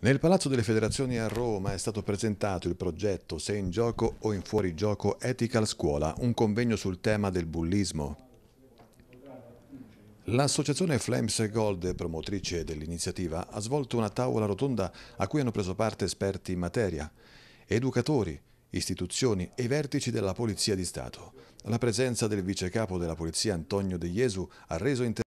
Nel Palazzo delle Federazioni a Roma è stato presentato il progetto Se in gioco o in fuorigioco Ethical Scuola, un convegno sul tema del bullismo. L'associazione Flames Gold, promotrice dell'iniziativa, ha svolto una tavola rotonda a cui hanno preso parte esperti in materia, educatori, istituzioni e vertici della Polizia di Stato. La presenza del vicecapo della Polizia Antonio De Jesu ha reso interessante